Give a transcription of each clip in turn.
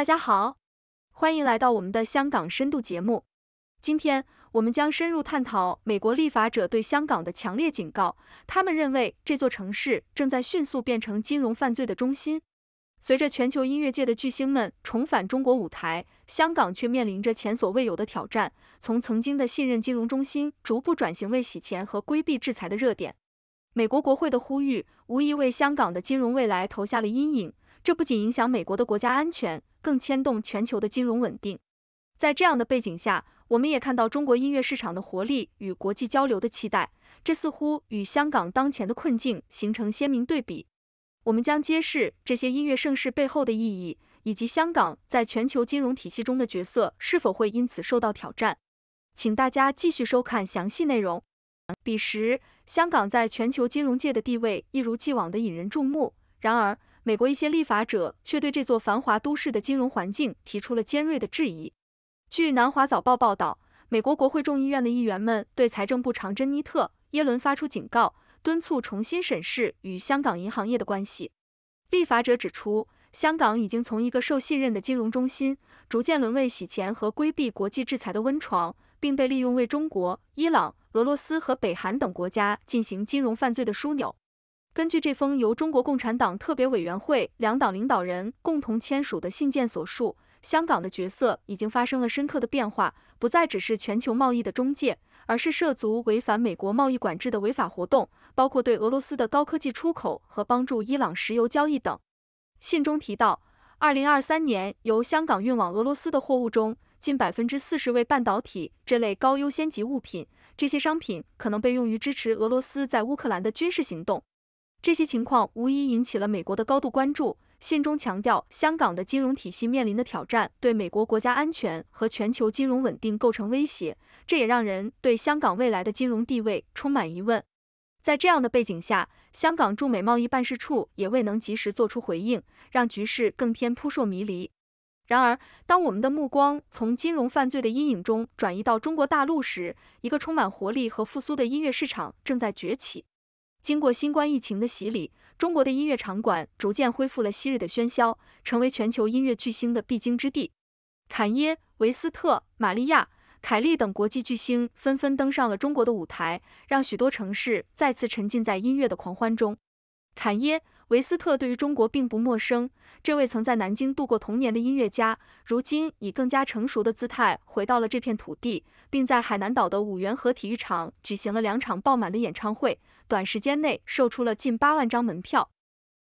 大家好，欢迎来到我们的香港深度节目。今天我们将深入探讨美国立法者对香港的强烈警告，他们认为这座城市正在迅速变成金融犯罪的中心。随着全球音乐界的巨星们重返中国舞台，香港却面临着前所未有的挑战，从曾经的信任金融中心逐步转型为洗钱和规避制裁的热点。美国国会的呼吁无疑为香港的金融未来投下了阴影，这不仅影响美国的国家安全。更牵动全球的金融稳定。在这样的背景下，我们也看到中国音乐市场的活力与国际交流的期待，这似乎与香港当前的困境形成鲜明对比。我们将揭示这些音乐盛世背后的意义，以及香港在全球金融体系中的角色是否会因此受到挑战。请大家继续收看详细内容。彼时，香港在全球金融界的地位一如既往的引人注目，然而，美国一些立法者却对这座繁华都市的金融环境提出了尖锐的质疑。据《南华早报》报道，美国国会众议院的议员们对财政部长珍妮特·耶伦发出警告，敦促重新审视与香港银行业的关系。立法者指出，香港已经从一个受信任的金融中心，逐渐沦为洗钱和规避国际制裁的温床，并被利用为中国、伊朗、俄罗斯和北韩等国家进行金融犯罪的枢纽。根据这封由中国共产党特别委员会两党领导人共同签署的信件所述，香港的角色已经发生了深刻的变化，不再只是全球贸易的中介，而是涉足违反美国贸易管制的违法活动，包括对俄罗斯的高科技出口和帮助伊朗石油交易等。信中提到，二零二三年由香港运往俄罗斯的货物中，近百分之四十为半导体这类高优先级物品，这些商品可能被用于支持俄罗斯在乌克兰的军事行动。这些情况无疑引起了美国的高度关注。信中强调，香港的金融体系面临的挑战对美国国家安全和全球金融稳定构成威胁，这也让人对香港未来的金融地位充满疑问。在这样的背景下，香港驻美贸易办事处也未能及时做出回应，让局势更添扑朔迷离。然而，当我们的目光从金融犯罪的阴影中转移到中国大陆时，一个充满活力和复苏的音乐市场正在崛起。经过新冠疫情的洗礼，中国的音乐场馆逐渐恢复了昔日的喧嚣，成为全球音乐巨星的必经之地。坎耶、维斯特、玛利亚、凯莉等国际巨星纷纷登上了中国的舞台，让许多城市再次沉浸在音乐的狂欢中。坎耶·维斯特对于中国并不陌生，这位曾在南京度过童年的音乐家，如今以更加成熟的姿态回到了这片土地，并在海南岛的五元河体育场举行了两场爆满的演唱会，短时间内售出了近八万张门票。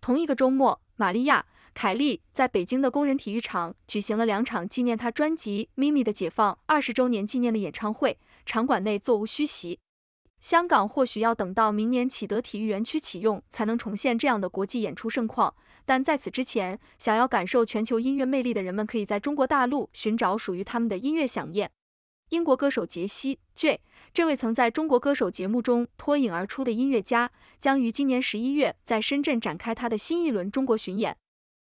同一个周末，玛利亚·凯莉在北京的工人体育场举行了两场纪念她专辑《Mimi》的解放二十周年纪念的演唱会，场馆内座无虚席。香港或许要等到明年启德体育园区启用才能重现这样的国际演出盛况，但在此之前，想要感受全球音乐魅力的人们可以在中国大陆寻找属于他们的音乐飨宴。英国歌手杰西 J，这位曾在中国歌手节目中脱颖而出的音乐家，将于今年十一月在深圳展开他的新一轮中国巡演。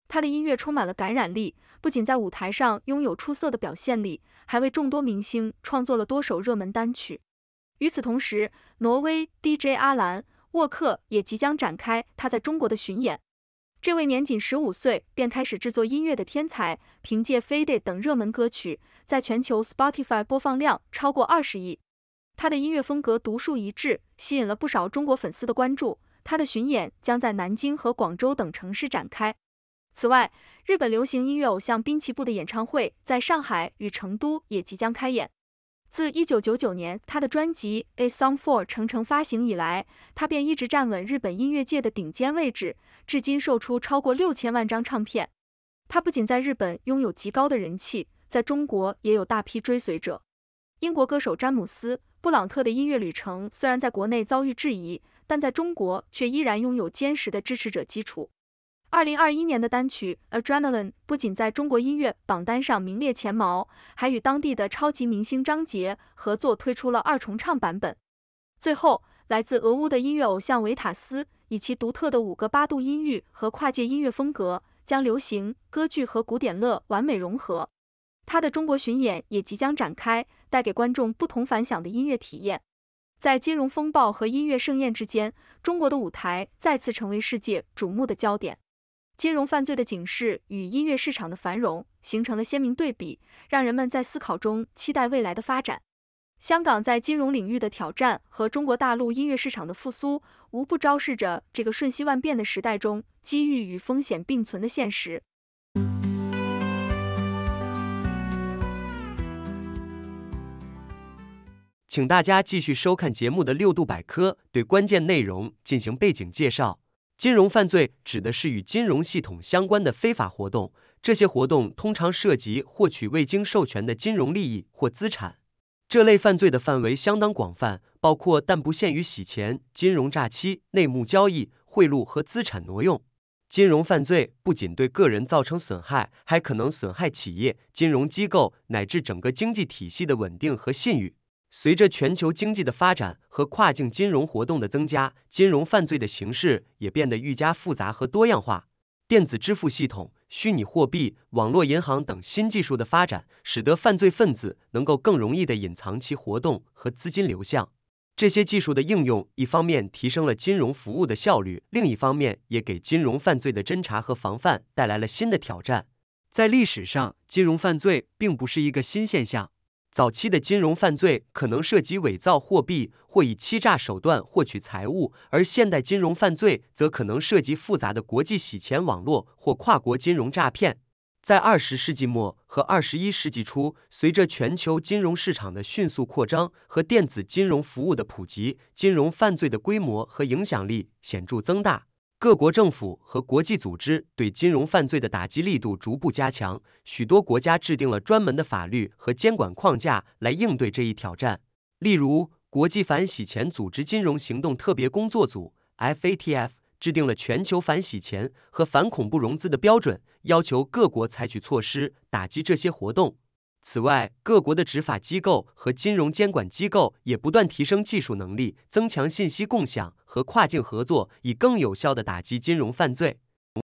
他的音乐充满了感染力，不仅在舞台上拥有出色的表现力，还为众多明星创作了多首热门单曲。与此同时，挪威 DJ 阿兰·沃克也即将展开他在中国的巡演。这位年仅十五岁便开始制作音乐的天才，凭借《Fade》等热门歌曲，在全球 Spotify 播放量超过二十亿。他的音乐风格独树一帜，吸引了不少中国粉丝的关注。他的巡演将在南京和广州等城市展开。此外，日本流行音乐偶像滨崎步的演唱会在上海与成都也即将开演。自一九九九年他的专辑 A Song for 成成发行以来，他便一直站稳日本音乐界的顶尖位置，至今售出超过六千万张唱片。他不仅在日本拥有极高的人气，在中国也有大批追随者。英国歌手詹姆斯·布朗特的音乐旅程虽然在国内遭遇质疑，但在中国却依然拥有坚实的支持者基础。二零二一年的单曲《Adrenaline》不仅在中国音乐榜单上名列前茅，还与当地的超级明星张杰合作推出了二重唱版本。最后，来自俄乌的音乐偶像维塔斯以其独特的五个八度音域和跨界音乐风格，将流行、歌剧和古典乐完美融合。他的中国巡演也即将展开，带给观众不同凡响的音乐体验。在金融风暴和音乐盛宴之间，中国的舞台再次成为世界瞩目的焦点。金融犯罪的警示与音乐市场的繁荣形成了鲜明对比，让人们在思考中期待未来的发展。香港在金融领域的挑战和中国大陆音乐市场的复苏，无不昭示着这个瞬息万变的时代中，机遇与风险并存的现实。请大家继续收看节目的六度百科，对关键内容进行背景介绍。金融犯罪指的是与金融系统相关的非法活动，这些活动通常涉及获取未经授权的金融利益或资产。这类犯罪的范围相当广泛，包括但不限于洗钱、金融诈欺、内幕交易、贿赂和资产挪用。金融犯罪不仅对个人造成损害，还可能损害企业、金融机构乃至整个经济体系的稳定和信誉。随着全球经济的发展和跨境金融活动的增加，金融犯罪的形式也变得愈加复杂和多样化。电子支付系统、虚拟货币、网络银行等新技术的发展，使得犯罪分子能够更容易的隐藏其活动和资金流向。这些技术的应用，一方面提升了金融服务的效率，另一方面也给金融犯罪的侦查和防范带来了新的挑战。在历史上，金融犯罪并不是一个新现象。早期的金融犯罪可能涉及伪造货币或以欺诈手段获取财物，而现代金融犯罪则可能涉及复杂的国际洗钱网络或跨国金融诈骗。在二十世纪末和二十一世纪初，随着全球金融市场的迅速扩张和电子金融服务的普及，金融犯罪的规模和影响力显著增大。各国政府和国际组织对金融犯罪的打击力度逐步加强，许多国家制定了专门的法律和监管框架来应对这一挑战。例如，国际反洗钱组织金融行动特别工作组 （FATF） 制定了全球反洗钱和反恐怖融资的标准，要求各国采取措施打击这些活动。此外，各国的执法机构和金融监管机构也不断提升技术能力，增强信息共享和跨境合作，以更有效地打击金融犯罪。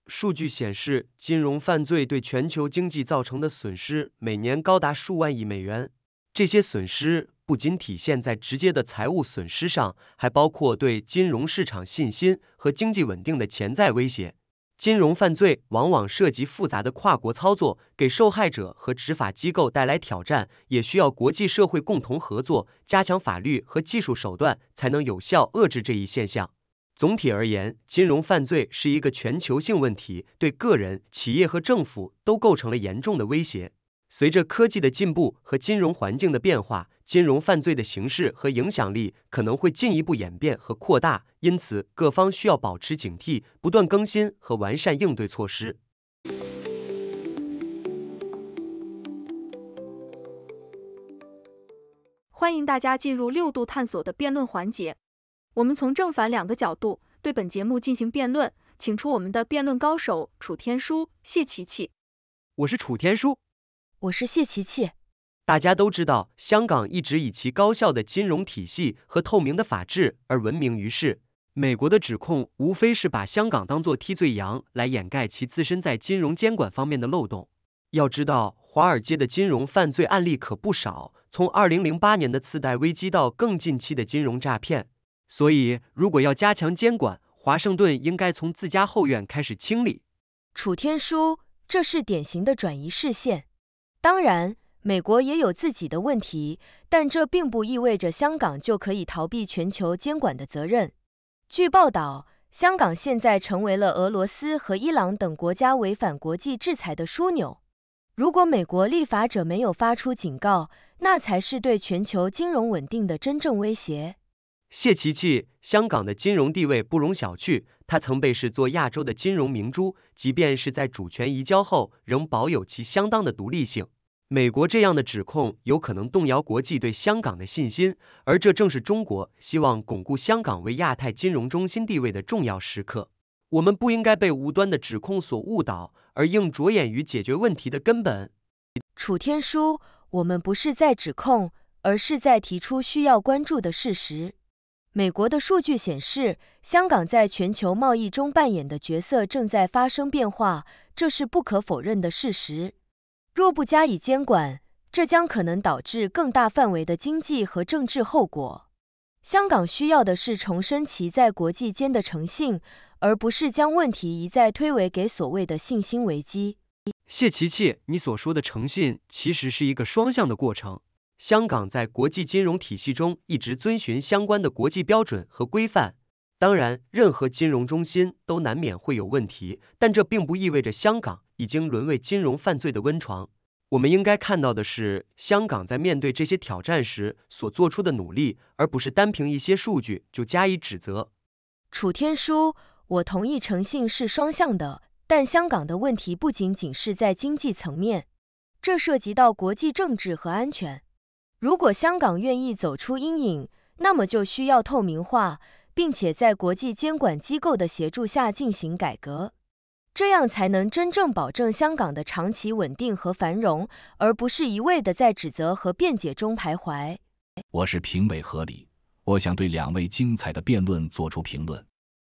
数据显示，金融犯罪对全球经济造成的损失每年高达数万亿美元。这些损失不仅体现在直接的财务损失上，还包括对金融市场信心和经济稳定的潜在威胁。金融犯罪往往涉及复杂的跨国操作，给受害者和执法机构带来挑战，也需要国际社会共同合作，加强法律和技术手段，才能有效遏制这一现象。总体而言，金融犯罪是一个全球性问题，对个人、企业和政府都构成了严重的威胁。随着科技的进步和金融环境的变化，金融犯罪的形式和影响力可能会进一步演变和扩大，因此各方需要保持警惕，不断更新和完善应对措施。欢迎大家进入六度探索的辩论环节，我们从正反两个角度对本节目进行辩论，请出我们的辩论高手楚天舒、谢琪琪。我是楚天舒。我是谢琪琪。大家都知道，香港一直以其高效的金融体系和透明的法制而闻名于世。美国的指控无非是把香港当做替罪羊来掩盖其自身在金融监管方面的漏洞。要知道，华尔街的金融犯罪案例可不少，从二零零八年的次贷危机到更近期的金融诈骗。所以，如果要加强监管，华盛顿应该从自家后院开始清理。楚天舒，这是典型的转移视线。当然，美国也有自己的问题，但这并不意味着香港就可以逃避全球监管的责任。据报道，香港现在成为了俄罗斯和伊朗等国家违反国际制裁的枢纽。如果美国立法者没有发出警告，那才是对全球金融稳定的真正威胁。谢琪琪，香港的金融地位不容小觑，它曾被视作亚洲的金融明珠。即便是在主权移交后，仍保有其相当的独立性。美国这样的指控，有可能动摇国际对香港的信心，而这正是中国希望巩固香港为亚太金融中心地位的重要时刻。我们不应该被无端的指控所误导，而应着眼于解决问题的根本。楚天舒，我们不是在指控，而是在提出需要关注的事实。美国的数据显示，香港在全球贸易中扮演的角色正在发生变化，这是不可否认的事实。若不加以监管，这将可能导致更大范围的经济和政治后果。香港需要的是重申其在国际间的诚信，而不是将问题一再推诿给所谓的信心危机。谢琪琪，你所说的诚信其实是一个双向的过程。香港在国际金融体系中一直遵循相关的国际标准和规范。当然，任何金融中心都难免会有问题，但这并不意味着香港已经沦为金融犯罪的温床。我们应该看到的是香港在面对这些挑战时所做出的努力，而不是单凭一些数据就加以指责。楚天舒，我同意诚信是双向的，但香港的问题不仅仅是在经济层面，这涉及到国际政治和安全。如果香港愿意走出阴影，那么就需要透明化，并且在国际监管机构的协助下进行改革，这样才能真正保证香港的长期稳定和繁荣，而不是一味的在指责和辩解中徘徊。我是评委何理，我想对两位精彩的辩论做出评论。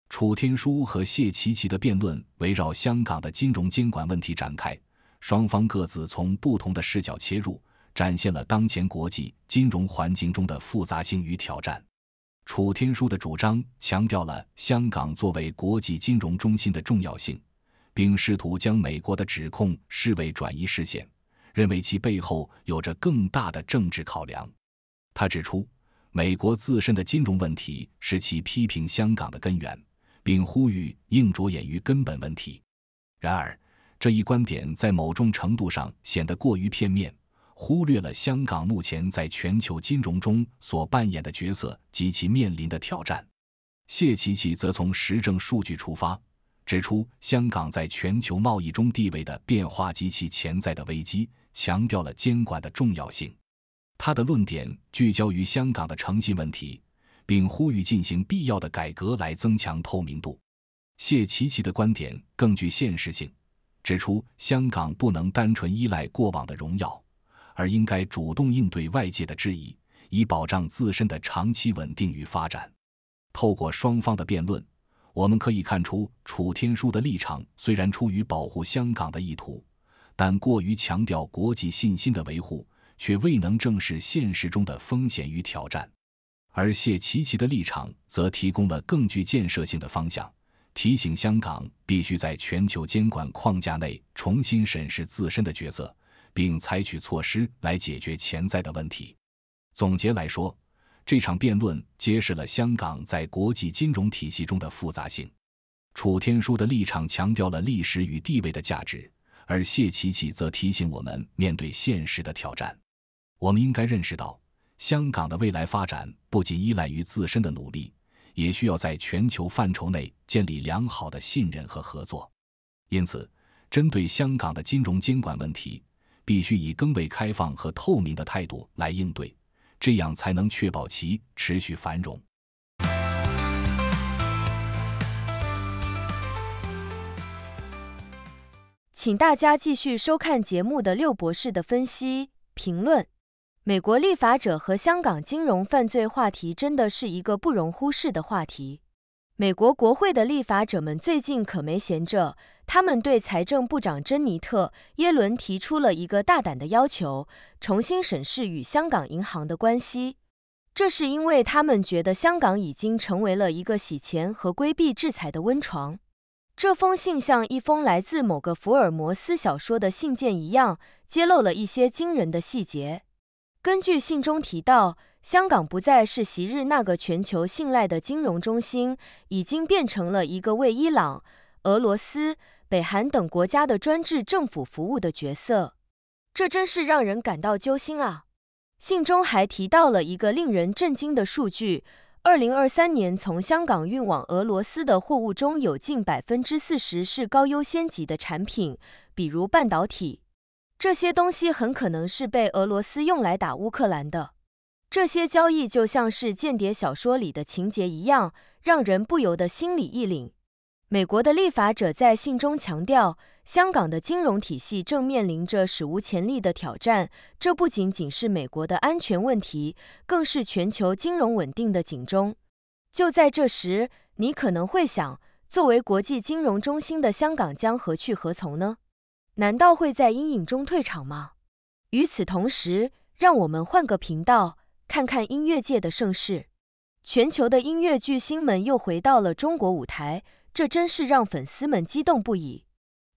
楚天舒和谢琪琪的辩论围绕香港的金融监管问题展开，双方各自从不同的视角切入。展现了当前国际金融环境中的复杂性与挑战。楚天舒的主张强调了香港作为国际金融中心的重要性，并试图将美国的指控视为转移视线，认为其背后有着更大的政治考量。他指出，美国自身的金融问题是其批评香港的根源，并呼吁应着眼于根本问题。然而，这一观点在某种程度上显得过于片面。忽略了香港目前在全球金融中所扮演的角色及其面临的挑战。谢琪琪则从实证数据出发，指出香港在全球贸易中地位的变化及其潜在的危机，强调了监管的重要性。他的论点聚焦于香港的诚信问题，并呼吁进行必要的改革来增强透明度。谢琪琪的观点更具现实性，指出香港不能单纯依赖过往的荣耀。而应该主动应对外界的质疑，以保障自身的长期稳定与发展。透过双方的辩论，我们可以看出，楚天舒的立场虽然出于保护香港的意图，但过于强调国际信心的维护，却未能正视现实中的风险与挑战。而谢琪琪的立场则提供了更具建设性的方向，提醒香港必须在全球监管框架内重新审视自身的角色。并采取措施来解决潜在的问题。总结来说，这场辩论揭示了香港在国际金融体系中的复杂性。楚天舒的立场强调了历史与地位的价值，而谢琪琪则提醒我们面对现实的挑战。我们应该认识到，香港的未来发展不仅依赖于自身的努力，也需要在全球范畴内建立良好的信任和合作。因此，针对香港的金融监管问题。必须以更为开放和透明的态度来应对，这样才能确保其持续繁荣。请大家继续收看节目的六博士的分析评论。美国立法者和香港金融犯罪话题真的是一个不容忽视的话题。美国国会的立法者们最近可没闲着。他们对财政部长珍妮特·耶伦提出了一个大胆的要求，重新审视与香港银行的关系。这是因为他们觉得香港已经成为了一个洗钱和规避制裁的温床。这封信像一封来自某个福尔摩斯小说的信件一样，揭露了一些惊人的细节。根据信中提到，香港不再是昔日那个全球信赖的金融中心，已经变成了一个为伊朗、俄罗斯。北韩等国家的专制政府服务的角色，这真是让人感到揪心啊。信中还提到了一个令人震惊的数据：，二零二三年从香港运往俄罗斯的货物中有近百分之四十是高优先级的产品，比如半导体。这些东西很可能是被俄罗斯用来打乌克兰的。这些交易就像是间谍小说里的情节一样，让人不由得心里一凛。美国的立法者在信中强调，香港的金融体系正面临着史无前例的挑战，这不仅仅是美国的安全问题，更是全球金融稳定的警钟。就在这时，你可能会想，作为国际金融中心的香港将何去何从呢？难道会在阴影中退场吗？与此同时，让我们换个频道，看看音乐界的盛世。全球的音乐巨星们又回到了中国舞台。这真是让粉丝们激动不已。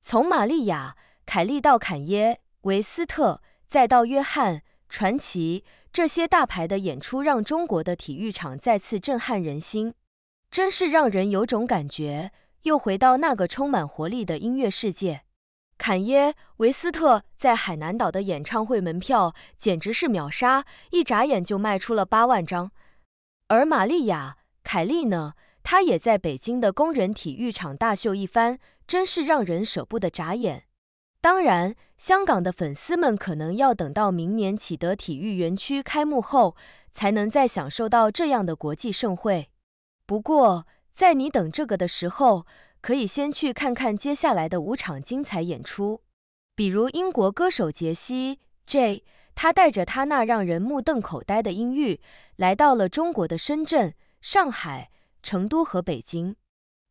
从玛利亚·凯莉到坎耶·维斯特，再到约翰·传奇，这些大牌的演出让中国的体育场再次震撼人心，真是让人有种感觉，又回到那个充满活力的音乐世界。坎耶·维斯特在海南岛的演唱会门票简直是秒杀，一眨眼就卖出了八万张。而玛利亚·凯莉呢？他也在北京的工人体育场大秀一番，真是让人舍不得眨眼。当然，香港的粉丝们可能要等到明年启德体育园区开幕后，才能再享受到这样的国际盛会。不过，在你等这个的时候，可以先去看看接下来的五场精彩演出，比如英国歌手杰西 J，他带着他那让人目瞪口呆的音域，来到了中国的深圳、上海。成都和北京，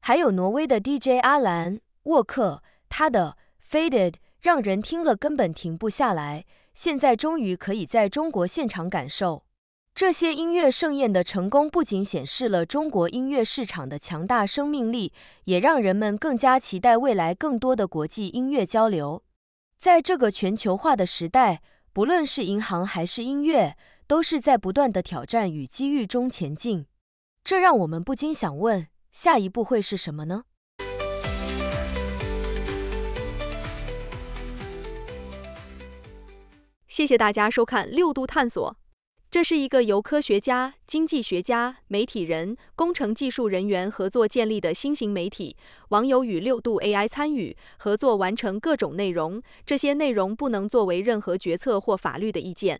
还有挪威的 DJ 阿兰沃克，他的《Faded》让人听了根本停不下来。现在终于可以在中国现场感受这些音乐盛宴的成功，不仅显示了中国音乐市场的强大生命力，也让人们更加期待未来更多的国际音乐交流。在这个全球化的时代，不论是银行还是音乐，都是在不断的挑战与机遇中前进。这让我们不禁想问：下一步会是什么呢？谢谢大家收看《六度探索》。这是一个由科学家、经济学家、媒体人、工程技术人员合作建立的新型媒体，网友与六度 AI 参与合作完成各种内容。这些内容不能作为任何决策或法律的意见。